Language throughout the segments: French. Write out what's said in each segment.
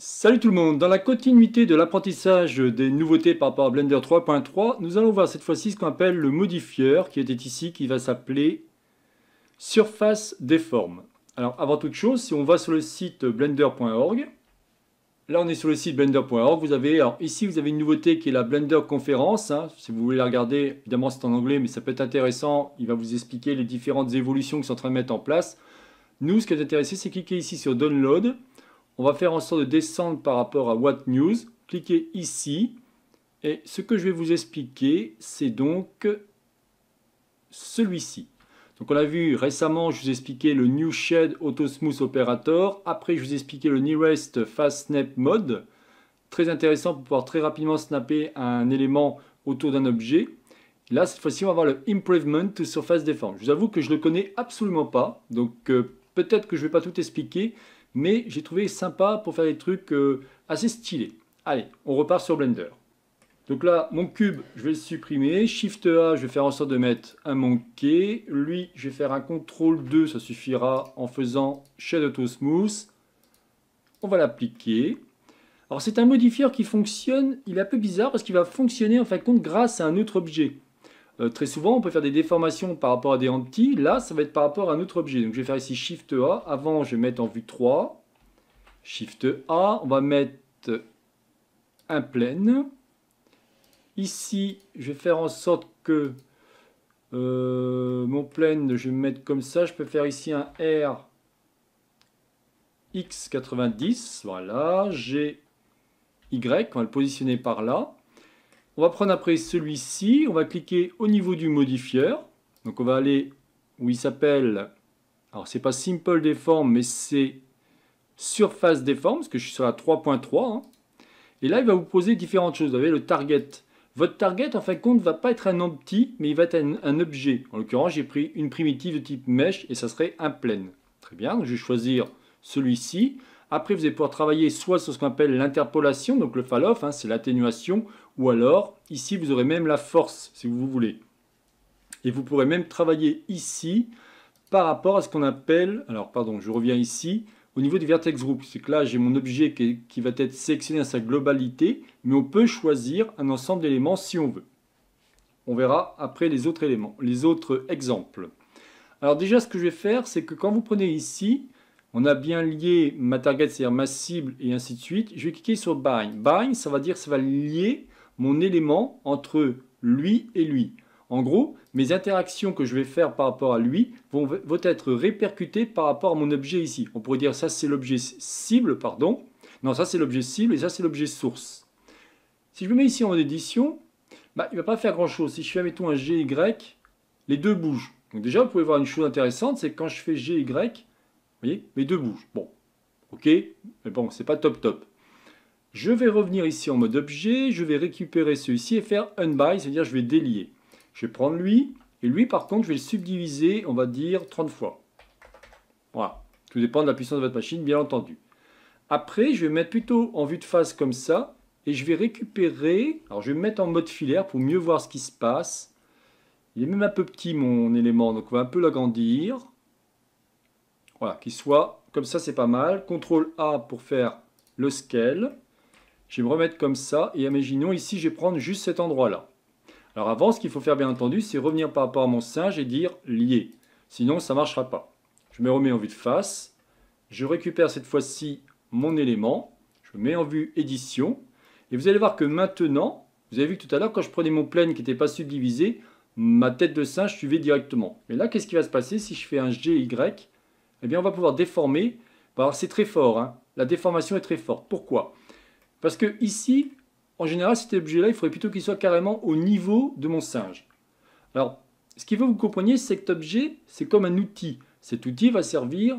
Salut tout le monde, dans la continuité de l'apprentissage des nouveautés par rapport à Blender 3.3, nous allons voir cette fois-ci ce qu'on appelle le modifieur qui était ici, qui va s'appeler surface déforme. Alors avant toute chose, si on va sur le site blender.org, là on est sur le site blender.org, vous avez, ici vous avez une nouveauté qui est la Blender conférence, hein. si vous voulez la regarder, évidemment c'est en anglais mais ça peut être intéressant, il va vous expliquer les différentes évolutions qui sont en train de mettre en place. Nous ce qui est intéressant, c'est cliquer ici sur download, on va faire en sorte de descendre par rapport à What News. Cliquez ici. Et ce que je vais vous expliquer, c'est donc celui-ci. Donc on a vu récemment, je vous expliquais le New Shed Smooth Operator. Après, je vous expliquais le Nearest Fast Snap Mode. Très intéressant pour pouvoir très rapidement snapper un élément autour d'un objet. Là, cette fois-ci, on va avoir le Improvement to Surface Defense. Je vous avoue que je ne le connais absolument pas. Donc euh, peut-être que je ne vais pas tout expliquer mais j'ai trouvé sympa pour faire des trucs euh, assez stylés. Allez, on repart sur Blender. Donc là, mon cube, je vais le supprimer. Shift A, je vais faire en sorte de mettre un monkey. Lui, je vais faire un CTRL 2, ça suffira en faisant Shadow to Smooth. On va l'appliquer. Alors c'est un modifieur qui fonctionne, il est un peu bizarre parce qu'il va fonctionner en fin de compte grâce à un autre objet. Euh, très souvent, on peut faire des déformations par rapport à des anti. Là, ça va être par rapport à un autre objet. Donc, je vais faire ici Shift A. Avant, je vais mettre en vue 3. Shift A. On va mettre un plane. Ici, je vais faire en sorte que euh, mon plane, je vais mettre comme ça. Je peux faire ici un R X90. Voilà. J'ai Y. On va le positionner par là. On va prendre après celui-ci, on va cliquer au niveau du modifieur. Donc on va aller où il s'appelle, alors c'est pas Simple Deform, mais c'est Surface Deform, parce que je suis sur la 3.3. Hein. Et là, il va vous poser différentes choses. Vous avez le target. Votre target, en fin de compte, ne va pas être un empty, mais il va être un, objet. En l'occurrence, j'ai pris une primitive de type mesh, et ça serait un plane. Très bien, donc je vais choisir celui-ci. Après, vous allez pouvoir travailler soit sur ce qu'on appelle l'interpolation, donc le falloff, hein, c'est l'atténuation, ou alors, ici, vous aurez même la force, si vous voulez. Et vous pourrez même travailler ici par rapport à ce qu'on appelle, alors pardon, je reviens ici, au niveau du vertex group. C'est que là, j'ai mon objet qui, qui va être sélectionné à sa globalité, mais on peut choisir un ensemble d'éléments si on veut. On verra après les autres éléments, les autres exemples. Alors déjà, ce que je vais faire, c'est que quand vous prenez ici, on a bien lié ma target, c'est-à-dire ma cible, et ainsi de suite. Je vais cliquer sur bind. Bind, ça va dire, ça va lier mon élément entre lui et lui. En gros, mes interactions que je vais faire par rapport à lui vont, être répercutées par rapport à mon objet ici. On pourrait dire ça c'est l'objet cible, pardon. Non, ça c'est l'objet cible et ça c'est l'objet source. Si je me mets ici en édition, bah, il ne va pas faire grand-chose. Si je fais, mettons, un GY, les deux bougent. Donc déjà, vous pouvez voir une chose intéressante, c'est que quand je fais GY, vous voyez Mais deux Bon, ok, mais bon, c'est pas top top. Je vais revenir ici en mode objet, je vais récupérer celui-ci et faire un by, c'est-à-dire je vais délier. Je vais prendre lui, et lui par contre, je vais le subdiviser, on va dire, 30 fois. Voilà, tout dépend de la puissance de votre machine, bien entendu. Après, je vais mettre plutôt en vue de face comme ça, et je vais récupérer, alors je vais me mettre en mode filaire pour mieux voir ce qui se passe. Il est même un peu petit mon élément, donc on va un peu l'agrandir. Voilà, qu'il soit comme ça, c'est pas mal. CTRL A pour faire le scale. Je vais me remettre comme ça. Et imaginons, ici, je vais prendre juste cet endroit-là. Alors avant, ce qu'il faut faire, bien entendu, c'est revenir par rapport à mon singe et dire lié. Sinon, ça ne marchera pas. Je me remets en vue de face. Je récupère cette fois-ci mon élément. Je mets en vue édition. Et vous allez voir que maintenant, vous avez vu que tout à l'heure, quand je prenais mon plane qui n'était pas subdivisé, ma tête de singe suivait directement. Mais là, qu'est-ce qui va se passer si je fais un G-Y » Eh bien on va pouvoir déformer. Bah, c'est très fort, hein. la déformation est très forte. Pourquoi Parce que ici, en général, cet objet-là, il faudrait plutôt qu'il soit carrément au niveau de mon singe. Alors, ce qu'il faut que vous compreniez, cet objet, c'est comme un outil. Cet outil va servir,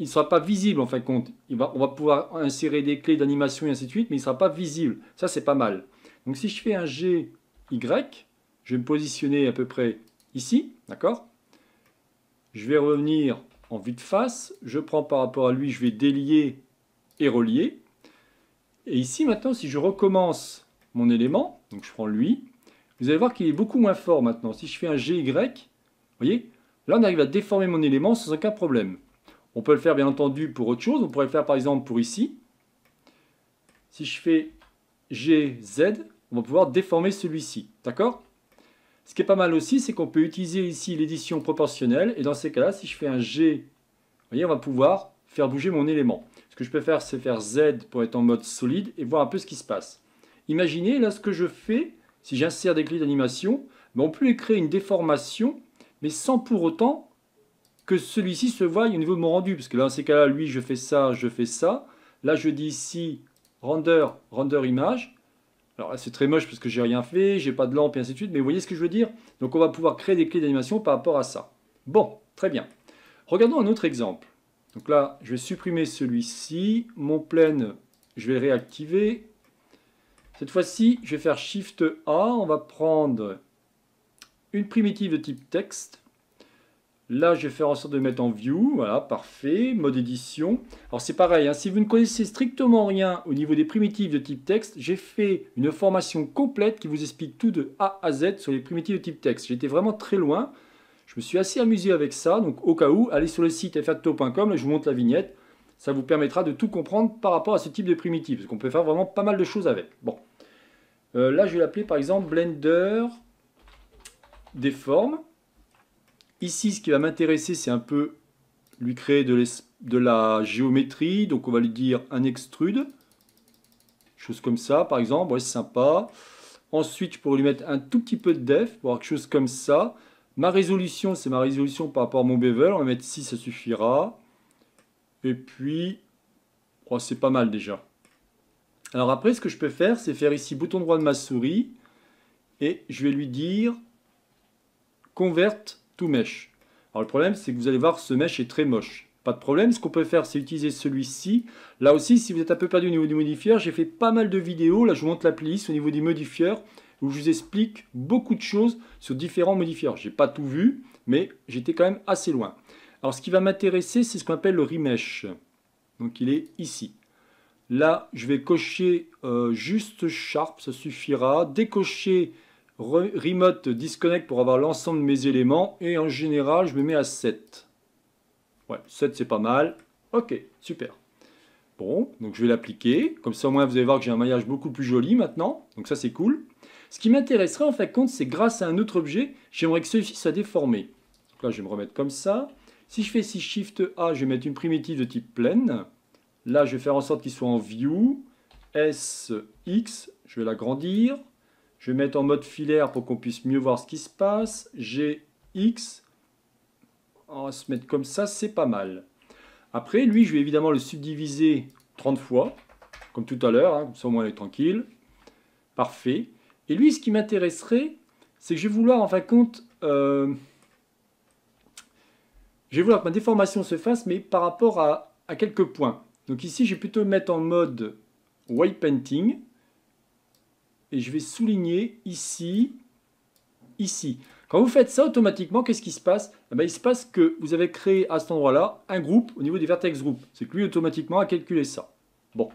il ne sera pas visible en fin de compte. on va pouvoir insérer des clés d'animation et ainsi de suite, mais il ne sera pas visible. Ça, c'est pas mal. Donc si je fais un G, Y, je vais me positionner à peu près ici, d'accord Je vais revenir en vue de face. Je prends par rapport à lui, je vais délier et relier. Et ici, maintenant, si je recommence mon élément, donc je prends lui, vous allez voir qu'il est beaucoup moins fort maintenant. Si je fais un GY, vous voyez, là, on arrive à déformer mon élément sans aucun problème. On peut le faire, bien entendu, pour autre chose. On pourrait le faire, par exemple, pour ici. Si je fais GZ, on va pouvoir déformer celui-ci. D'accord ce qui est pas mal aussi, c'est qu'on peut utiliser ici l'édition proportionnelle. Et dans ces cas-là, si je fais un G, vous voyez, on va pouvoir faire bouger mon élément. Ce que je peux faire, c'est faire Z pour être en mode solide et voir un peu ce qui se passe. Imaginez, là, ce que je fais, si j'insère des clés d'animation, on peut créer une déformation, mais sans pour autant que celui-ci se voie au niveau de mon rendu. Parce que là, dans ces cas-là, lui, je fais ça, je fais ça. Là, je dis ici, render, render image. Alors c'est très moche parce que j'ai rien fait, j'ai pas de lampe et ainsi de suite, mais vous voyez ce que je veux dire Donc on va pouvoir créer des clés d'animation par rapport à ça. Bon, très bien. Regardons un autre exemple. Donc là, je vais supprimer celui-ci. Mon plein, je vais réactiver. Cette fois-ci, je vais faire Shift A. On va prendre une primitive de type texte. Là, je vais faire en sorte de mettre en view. Voilà, parfait. Mode édition. Alors, c'est pareil. Hein. si vous ne connaissez strictement rien au niveau des primitives de type texte, j'ai fait une formation complète qui vous explique tout de A à Z sur les primitives de type texte. J'étais vraiment très loin. Je me suis assez amusé avec ça. Donc, au cas où, allez sur le site et Je vous montre la vignette. Ça vous permettra de tout comprendre par rapport à ce type de primitives. Parce qu'on peut faire vraiment pas mal de choses avec. Bon. Euh, là, je vais l'appeler par exemple Blender des formes. Ici, ce qui va m'intéresser, c'est un peu lui créer de, la géométrie. Donc, on va lui dire un extrude. Chose comme ça, par exemple. Ouais, sympa. Ensuite, je pourrais lui mettre un tout petit peu de def pour quelque chose comme ça. Ma résolution, c'est ma résolution par rapport à mon bevel. On va mettre 6, ça suffira. Et puis, oh, c'est pas mal déjà. Alors après, ce que je peux faire, c'est faire ici bouton droit de ma souris. Et je vais lui dire convert mesh. Alors le problème, c'est que vous allez voir, ce mesh est très moche. Pas de problème, ce qu'on peut faire, c'est utiliser celui-ci. Là aussi, si vous êtes un peu perdu au niveau du modifier j'ai fait pas mal de vidéos. Là, je vous montre la playlist au niveau des modifieurs, où je vous explique beaucoup de choses sur différents modifieurs. J'ai pas tout vu, mais j'étais quand même assez loin. Alors, ce qui va m'intéresser, c'est ce qu'on appelle le remesh. Donc, il est ici. Là, je vais cocher euh, juste Sharp, ça suffira. Décocher remote disconnect pour avoir l'ensemble de mes éléments. Et en général, je me mets à 7. Ouais, 7 c'est pas mal. Ok, super. Bon, donc je vais l'appliquer. Comme ça au moins vous allez voir que j'ai un maillage beaucoup plus joli maintenant. Donc ça c'est cool. Ce qui m'intéresserait en fait compte, c'est grâce à un autre objet, j'aimerais que celui-ci soit déformé. Donc là je vais me remettre comme ça. Si je fais si Shift A, je vais mettre une primitive de type pleine. Là je vais faire en sorte qu'il soit en view. S, X, je vais l'agrandir. Je vais mettre en mode filaire pour qu'on puisse mieux voir ce qui se passe. GX, On va se mettre comme ça, c'est pas mal. Après, lui, je vais évidemment le subdiviser 30 fois, comme tout à l'heure, hein, comme ça au moins il est tranquille. Parfait. Et lui, ce qui m'intéresserait, c'est que je vais vouloir, en fin de compte, euh, je vais vouloir que ma déformation se fasse, mais par rapport à, à quelques points. Donc ici, je vais plutôt mettre en mode white painting et je vais souligner ici, ici. Quand vous faites ça, automatiquement, qu'est-ce qui se passe eh ben, Il se passe que vous avez créé à cet endroit-là un groupe au niveau des vertex group. C'est que lui, automatiquement, a calculé ça. Bon.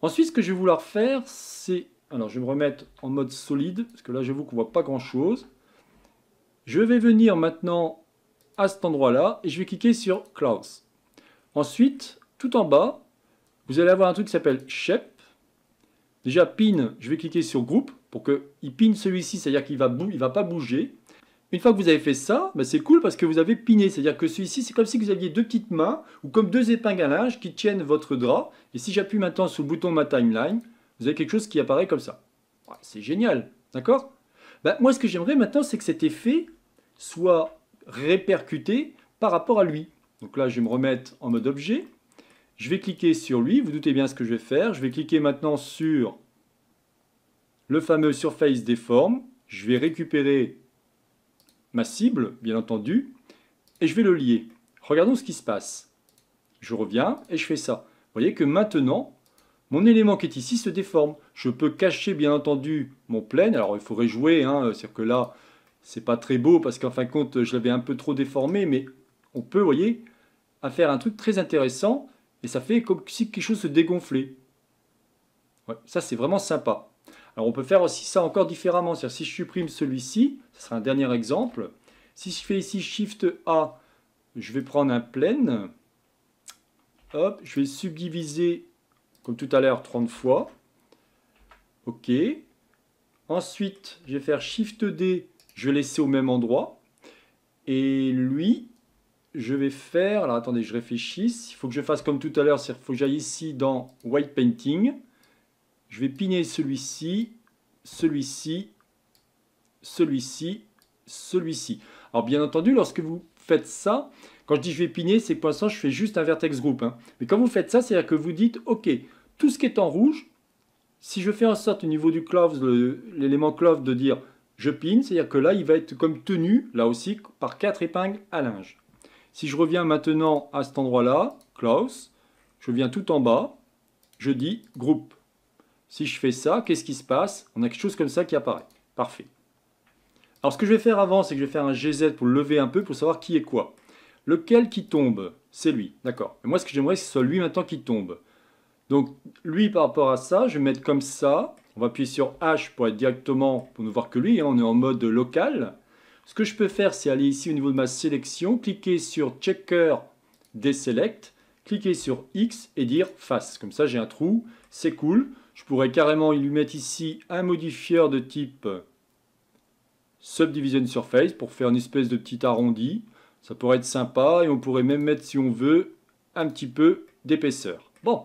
Ensuite, ce que je vais vouloir faire, c'est... Alors, je vais me remettre en mode solide, parce que là, j'avoue qu'on ne voit pas grand-chose. Je vais venir maintenant à cet endroit-là, et je vais cliquer sur Clouds. Ensuite, tout en bas, vous allez avoir un truc qui s'appelle Shape. Déjà, pin, je vais cliquer sur groupe pour qu'il pin celui-ci, c'est-à-dire qu'il ne va, il va pas bouger. Une fois que vous avez fait ça, bah, c'est cool parce que vous avez piné. C'est-à-dire que celui-ci, c'est comme si vous aviez deux petites mains ou comme deux épingles à linge qui tiennent votre drap. Et si j'appuie maintenant sur le bouton Ma Timeline, vous avez quelque chose qui apparaît comme ça. C'est génial, d'accord bah, Moi, ce que j'aimerais maintenant, c'est que cet effet soit répercuté par rapport à lui. Donc là, je vais me remettre en mode objet. Je vais cliquer sur lui, vous doutez bien ce que je vais faire. Je vais cliquer maintenant sur le fameux Surface déforme. Je vais récupérer ma cible, bien entendu, et je vais le lier. Regardons ce qui se passe. Je reviens et je fais ça. Vous voyez que maintenant, mon élément qui est ici se déforme. Je peux cacher, bien entendu, mon plane. Alors, il faudrait jouer, hein, c'est-à-dire que là, c'est pas très beau parce qu'en fin de compte, je l'avais un peu trop déformé, mais on peut, vous voyez, à faire un truc très intéressant et ça fait comme si quelque chose se dégonflait. ça, c'est vraiment sympa. Alors, on peut faire aussi ça encore différemment. C'est-à-dire, si je supprime celui-ci, ce sera un dernier exemple. Si je fais ici Shift A, je vais prendre un plein. Hop, je vais subdiviser, comme tout à l'heure, 30 fois. OK. Ensuite, je vais faire Shift D, je vais laisser au même endroit. Et lui, je vais faire, alors attendez, je réfléchis, il faut que je fasse comme tout à l'heure, il faut que j'aille ici dans White Painting, je vais piner celui-ci, celui-ci, celui-ci, celui-ci. Alors bien entendu, lorsque vous faites ça, quand je dis je vais piner, c'est que pour l'instant je fais juste un vertex group. Hein. Mais quand vous faites ça, c'est-à-dire que vous dites, ok, tout ce qui est en rouge, si je fais en sorte au niveau du clove, l'élément clove de dire je pine, c'est-à-dire que là il va être comme tenu, là aussi, par quatre épingles à linge. Si je reviens maintenant à cet endroit-là, Klaus, je viens tout en bas, je dis groupe. Si je fais ça, qu'est-ce qui se passe On a quelque chose comme ça qui apparaît. Parfait. Alors ce que je vais faire avant, c'est que je vais faire un GZ pour lever un peu, pour savoir qui est quoi. Lequel qui tombe C'est lui, d'accord. Moi, ce que j'aimerais, c'est que ce soit lui maintenant qui tombe. Donc lui, par rapport à ça, je vais mettre comme ça. On va appuyer sur H pour être directement, pour ne voir que lui. Hein, on est en mode local. Ce que je peux faire, c'est aller ici au niveau de ma sélection, cliquer sur Checker Deselect, cliquer sur X et dire Face. Comme ça, j'ai un trou, c'est cool. Je pourrais carrément lui mettre ici un modifieur de type Subdivision Surface pour faire une espèce de petit arrondi. Ça pourrait être sympa et on pourrait même mettre, si on veut, un petit peu d'épaisseur. Bon,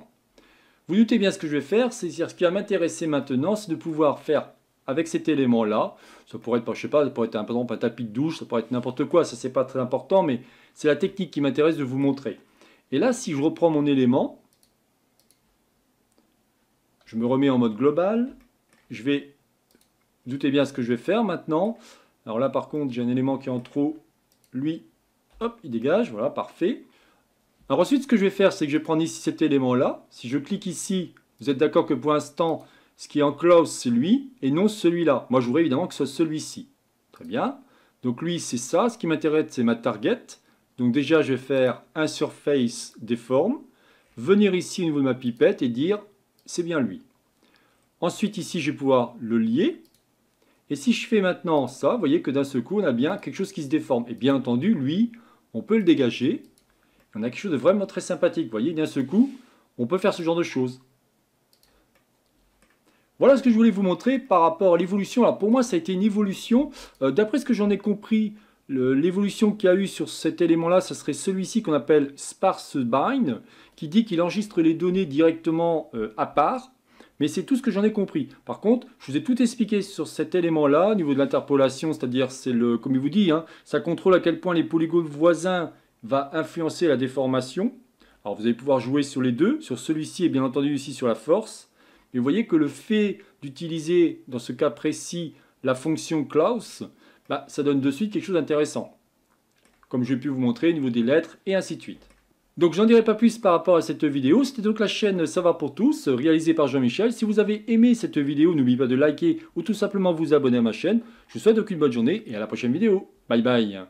vous doutez bien ce que je vais faire, c'est-à-dire ce qui va m'intéresser maintenant, c'est de pouvoir faire avec cet élément-là. Ça pourrait être, pas, pourrait être un, tapis de douche, ça pourrait être n'importe quoi, ça c'est pas très important, mais c'est la technique qui m'intéresse de vous montrer. Et là, si je reprends mon élément, je me remets en mode global, je vais, vous doutez bien ce que je vais faire maintenant. Alors là, par contre, j'ai un élément qui est en trop, lui, hop, il dégage, voilà, parfait. Alors ensuite, ce que je vais faire, c'est que je vais prendre ici cet élément-là. Si je clique ici, vous êtes d'accord que pour l'instant, ce qui est en close, c'est lui, et non celui-là. Moi, je voudrais évidemment que ce soit celui-ci. Très bien. Donc lui, c'est ça. Ce qui m'intéresse, c'est ma target. Donc déjà, je vais faire un surface déforme. Venir ici au niveau de ma pipette et dire, c'est bien lui. Ensuite, ici, je vais pouvoir le lier. Et si je fais maintenant ça, vous voyez que d'un seul coup, on a bien quelque chose qui se déforme. Et bien entendu, lui, on peut le dégager. On a quelque chose de vraiment très sympathique. Vous voyez, d'un seul coup, on peut faire ce genre de choses. Voilà ce que je voulais vous montrer par rapport à l'évolution. pour moi, ça a été une évolution. Euh, d'après ce que j'en ai compris, l'évolution qu'il y a eu sur cet élément-là, ce serait celui-ci qu'on appelle sparse bind, qui dit qu'il enregistre les données directement euh, à part. Mais c'est tout ce que j'en ai compris. Par contre, je vous ai tout expliqué sur cet élément-là, au niveau de l'interpolation, c'est-à-dire, c'est le, comme il vous dit, hein, ça contrôle à quel point les polygones voisins vont influencer la déformation. Alors vous allez pouvoir jouer sur les deux, sur celui-ci et bien entendu aussi sur la force. Et vous voyez que le fait d'utiliser, dans ce cas précis, la fonction Klaus, bah, ça donne de suite quelque chose d'intéressant. Comme j'ai pu vous montrer au niveau des lettres, et ainsi de suite. Donc j'en dirai pas plus par rapport à cette vidéo. C'était donc la chaîne Ça va pour tous, réalisée par Jean-Michel. Si vous avez aimé cette vidéo, n'oubliez pas de liker ou tout simplement vous abonner à ma chaîne. Je vous souhaite donc une bonne journée et à la prochaine vidéo. Bye bye